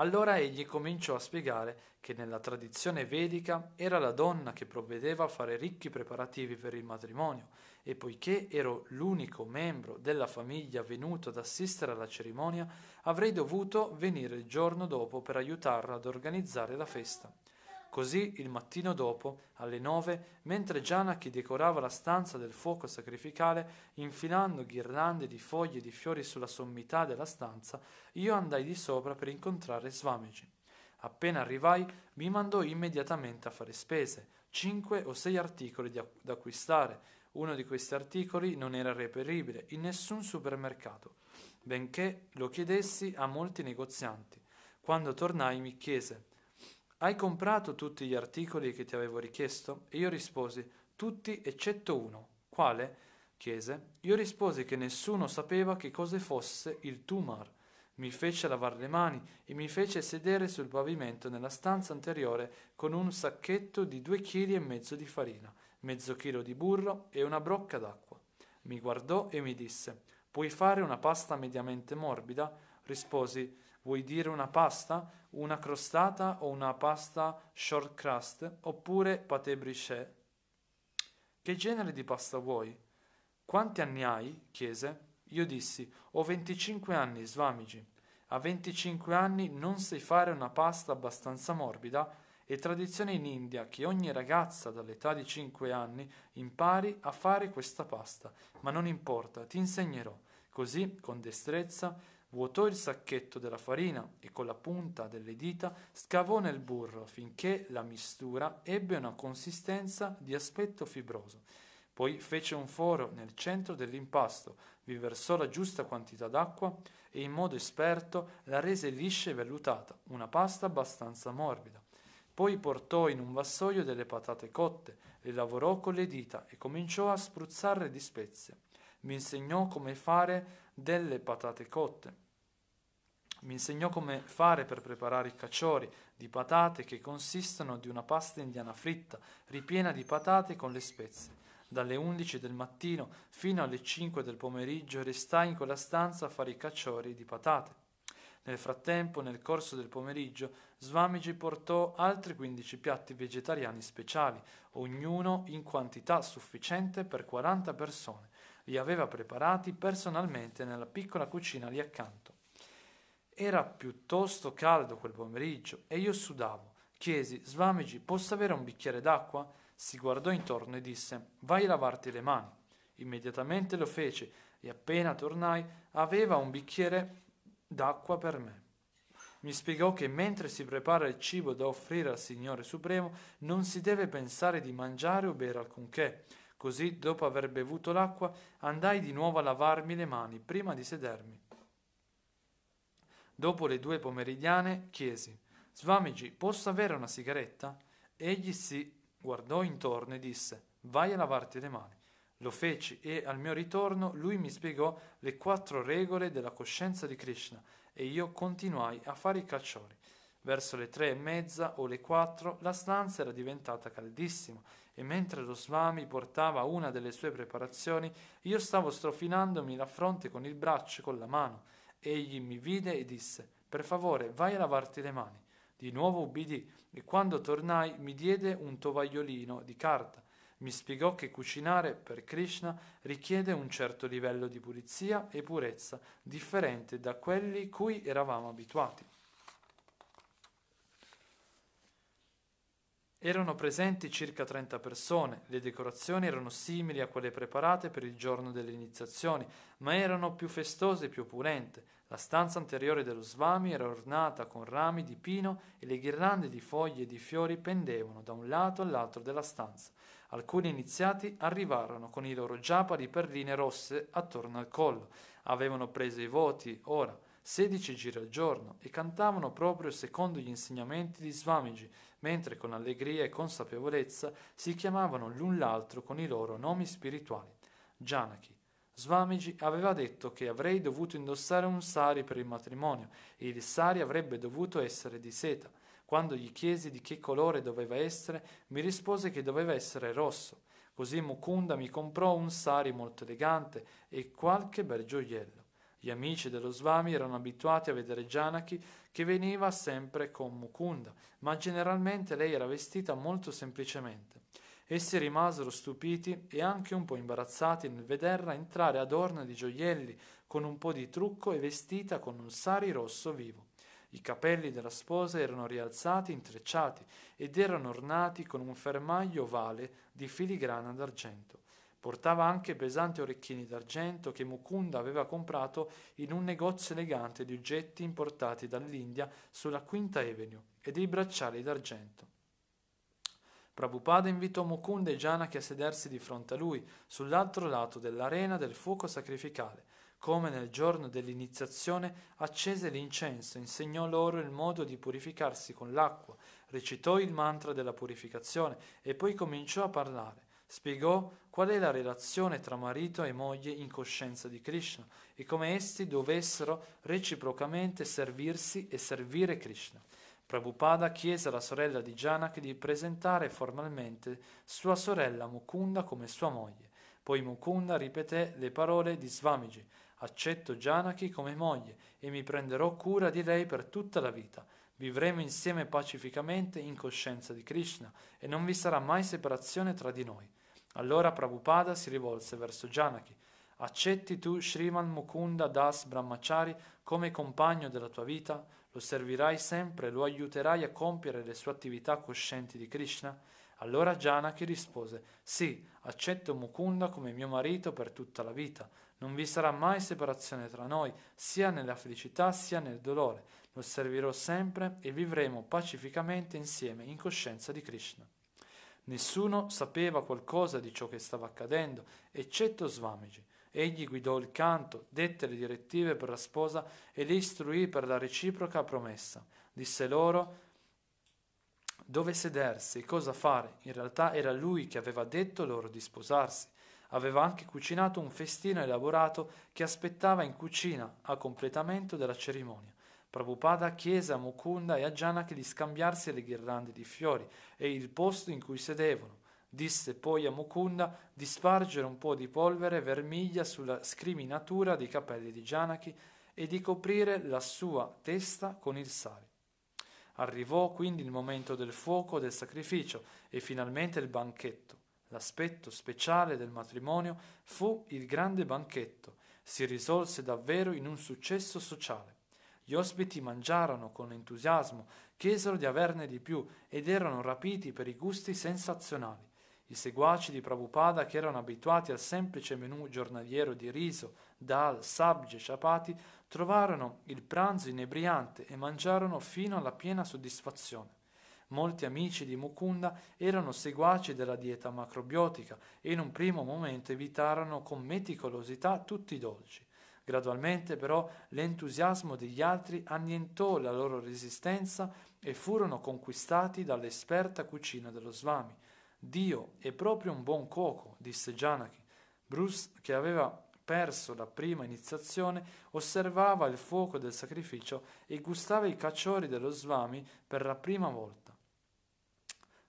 [SPEAKER 1] Allora egli cominciò a spiegare che nella tradizione vedica era la donna che provvedeva a fare ricchi preparativi per il matrimonio e poiché ero l'unico membro della famiglia venuto ad assistere alla cerimonia, avrei dovuto venire il giorno dopo per aiutarla ad organizzare la festa. Così il mattino dopo, alle nove, mentre Gianachi decorava la stanza del fuoco sacrificale, infilando ghirlande di foglie e di fiori sulla sommità della stanza, io andai di sopra per incontrare Svamigi. Appena arrivai, mi mandò immediatamente a fare spese, cinque o sei articoli da acquistare. Uno di questi articoli non era reperibile in nessun supermercato, benché lo chiedessi a molti negozianti. Quando tornai mi chiese hai comprato tutti gli articoli che ti avevo richiesto? E io risposi, tutti eccetto uno. Quale? chiese. Io risposi che nessuno sapeva che cosa fosse il tumar. Mi fece lavare le mani e mi fece sedere sul pavimento nella stanza anteriore con un sacchetto di due chili e mezzo di farina, mezzo chilo di burro e una brocca d'acqua. Mi guardò e mi disse, puoi fare una pasta mediamente morbida? Risposi, Vuoi dire una pasta? Una crostata o una pasta short crust oppure pâté brichet? Che genere di pasta vuoi? Quanti anni hai? chiese. Io dissi, ho 25 anni, svamigi. A 25 anni non sai fare una pasta abbastanza morbida? È tradizione in India che ogni ragazza dall'età di 5 anni impari a fare questa pasta, ma non importa, ti insegnerò. Così, con destrezza, Vuotò il sacchetto della farina e con la punta delle dita scavò nel burro finché la mistura ebbe una consistenza di aspetto fibroso. Poi fece un foro nel centro dell'impasto, vi versò la giusta quantità d'acqua e in modo esperto la rese liscia e vellutata, una pasta abbastanza morbida. Poi portò in un vassoio delle patate cotte, le lavorò con le dita e cominciò a spruzzarle di spezie. Mi insegnò come fare delle patate cotte. Mi insegnò come fare per preparare i cacciori di patate che consistono di una pasta indiana fritta, ripiena di patate con le spezie. Dalle 11 del mattino fino alle 5 del pomeriggio restai in quella stanza a fare i cacciori di patate. Nel frattempo, nel corso del pomeriggio, Swamiji portò altri 15 piatti vegetariani speciali, ognuno in quantità sufficiente per 40 persone li aveva preparati personalmente nella piccola cucina lì accanto. Era piuttosto caldo quel pomeriggio e io sudavo. Chiesi, Svamigi, posso avere un bicchiere d'acqua? Si guardò intorno e disse, vai a lavarti le mani. Immediatamente lo fece e appena tornai aveva un bicchiere d'acqua per me. Mi spiegò che mentre si prepara il cibo da offrire al Signore Supremo non si deve pensare di mangiare o bere alcunché, Così, dopo aver bevuto l'acqua, andai di nuovo a lavarmi le mani prima di sedermi. Dopo le due pomeridiane chiesi: Svamigi, posso avere una sigaretta? Egli si guardò intorno e disse: Vai a lavarti le mani. Lo feci e al mio ritorno lui mi spiegò le quattro regole della coscienza di Krishna e io continuai a fare i cacciori. Verso le tre e mezza o le quattro la stanza era diventata caldissima e mentre lo Swami portava una delle sue preparazioni, io stavo strofinandomi la fronte con il braccio e con la mano. Egli mi vide e disse: Per favore, vai a lavarti le mani. Di nuovo ubbidì e quando tornai mi diede un tovagliolino di carta. Mi spiegò che cucinare per Krishna richiede un certo livello di pulizia e purezza differente da quelli cui eravamo abituati. Erano presenti circa 30 persone, le decorazioni erano simili a quelle preparate per il giorno delle iniziazioni, ma erano più festose e più opulente. La stanza anteriore dello svami era ornata con rami di pino e le ghirlande di foglie e di fiori pendevano da un lato all'altro della stanza. Alcuni iniziati arrivarono con i loro giappa di perline rosse attorno al collo. Avevano preso i voti, ora, 16 giri al giorno, e cantavano proprio secondo gli insegnamenti di Swamiji, mentre con allegria e consapevolezza si chiamavano l'un l'altro con i loro nomi spirituali. Janaki. Swamiji aveva detto che avrei dovuto indossare un sari per il matrimonio e il sari avrebbe dovuto essere di seta. Quando gli chiesi di che colore doveva essere, mi rispose che doveva essere rosso. Così Mukunda mi comprò un sari molto elegante e qualche bel gioiello. Gli amici dello Svami erano abituati a vedere Janaki che veniva sempre con Mukunda, ma generalmente lei era vestita molto semplicemente. Essi rimasero stupiti e anche un po' imbarazzati nel vederla entrare adorna di gioielli, con un po' di trucco e vestita con un sari rosso vivo. I capelli della sposa erano rialzati intrecciati ed erano ornati con un fermaglio ovale di filigrana d'argento. Portava anche pesanti orecchini d'argento che Mukunda aveva comprato in un negozio elegante di oggetti importati dall'India sulla Quinta Avenue e dei bracciali d'argento. Prabhupada invitò Mukunda e Janaki a sedersi di fronte a lui, sull'altro lato dell'arena del fuoco sacrificale. Come nel giorno dell'iniziazione accese l'incenso, insegnò loro il modo di purificarsi con l'acqua, recitò il mantra della purificazione e poi cominciò a parlare. Spiegò qual è la relazione tra marito e moglie in coscienza di Krishna e come essi dovessero reciprocamente servirsi e servire Krishna. Prabhupada chiese alla sorella di Janak di presentare formalmente sua sorella Mukunda come sua moglie. Poi Mukunda ripeté le parole di Svamiji: Accetto Janaki come moglie e mi prenderò cura di lei per tutta la vita. Vivremo insieme pacificamente in coscienza di Krishna e non vi sarà mai separazione tra di noi. Allora Prabhupada si rivolse verso Janaki. Accetti tu Sriman Mukunda Das Brahmachari come compagno della tua vita, lo servirai sempre, lo aiuterai a compiere le sue attività coscienti di Krishna? Allora Janaki rispose, sì, accetto Mukunda come mio marito per tutta la vita, non vi sarà mai separazione tra noi, sia nella felicità sia nel dolore, lo servirò sempre e vivremo pacificamente insieme in coscienza di Krishna. Nessuno sapeva qualcosa di ciò che stava accadendo, eccetto Svamigi. Egli guidò il canto, dette le direttive per la sposa e le istruì per la reciproca promessa. Disse loro dove sedersi e cosa fare. In realtà era lui che aveva detto loro di sposarsi. Aveva anche cucinato un festino elaborato che aspettava in cucina a completamento della cerimonia. Prabhupada chiese a Mukunda e a Janaki di scambiarsi le ghirlande di fiori e il posto in cui sedevano. Disse poi a Mukunda di spargere un po' di polvere vermiglia sulla scriminatura dei capelli di Janaki e di coprire la sua testa con il sale. Arrivò quindi il momento del fuoco del sacrificio e finalmente il banchetto. L'aspetto speciale del matrimonio fu il grande banchetto. Si risolse davvero in un successo sociale. Gli ospiti mangiarono con entusiasmo, chiesero di averne di più ed erano rapiti per i gusti sensazionali. I seguaci di Prabhupada, che erano abituati al semplice menù giornaliero di riso, dal, sabge, chapati, trovarono il pranzo inebriante e mangiarono fino alla piena soddisfazione. Molti amici di Mukunda erano seguaci della dieta macrobiotica e in un primo momento evitarono con meticolosità tutti i dolci. Gradualmente però l'entusiasmo degli altri annientò la loro resistenza e furono conquistati dall'esperta cucina dello Svami. Dio è proprio un buon cuoco, disse Janaki. Bruce, che aveva perso la prima iniziazione, osservava il fuoco del sacrificio e gustava i cacciori dello Svami per la prima volta.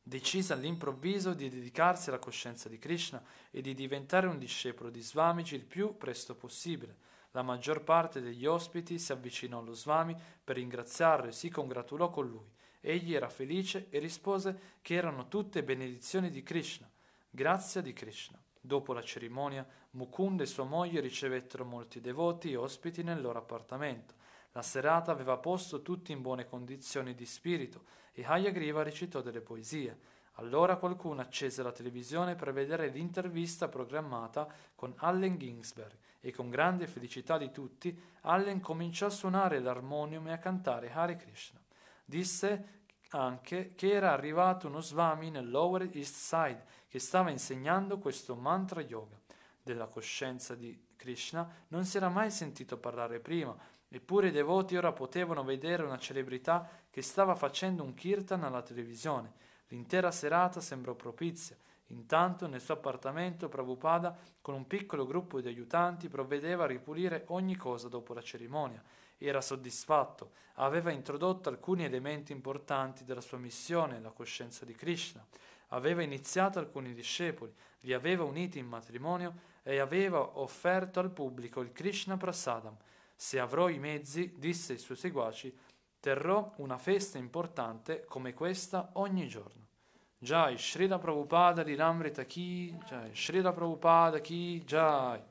[SPEAKER 1] Decise all'improvviso di dedicarsi alla coscienza di Krishna e di diventare un discepolo di Swamiji il più presto possibile. La maggior parte degli ospiti si avvicinò allo Svami per ringraziarlo e si congratulò con lui. Egli era felice e rispose che erano tutte benedizioni di Krishna, grazia di Krishna. Dopo la cerimonia, Mukunda e sua moglie ricevettero molti devoti e ospiti nel loro appartamento. La serata aveva posto tutti in buone condizioni di spirito e Hayagriva recitò delle poesie. Allora qualcuno accese la televisione per vedere l'intervista programmata con Allen Ginsberg e con grande felicità di tutti, Allen cominciò a suonare l'armonium e a cantare Hare Krishna. Disse anche che era arrivato uno Swami nel Lower East Side che stava insegnando questo mantra yoga. Della coscienza di Krishna non si era mai sentito parlare prima, eppure i devoti ora potevano vedere una celebrità che stava facendo un kirtan alla televisione. L'intera serata sembrò propizia Intanto nel suo appartamento Prabhupada, con un piccolo gruppo di aiutanti, provvedeva a ripulire ogni cosa dopo la cerimonia. Era soddisfatto, aveva introdotto alcuni elementi importanti della sua missione, la coscienza di Krishna, aveva iniziato alcuni discepoli, li aveva uniti in matrimonio e aveva offerto al pubblico il Krishna Prasadam. Se avrò i mezzi, disse ai suoi seguaci, terrò una festa importante come questa ogni giorno. Jai, Srila Prabhupada Liramrita Ki, Jai, Srila Prabhupada Ki, Jai.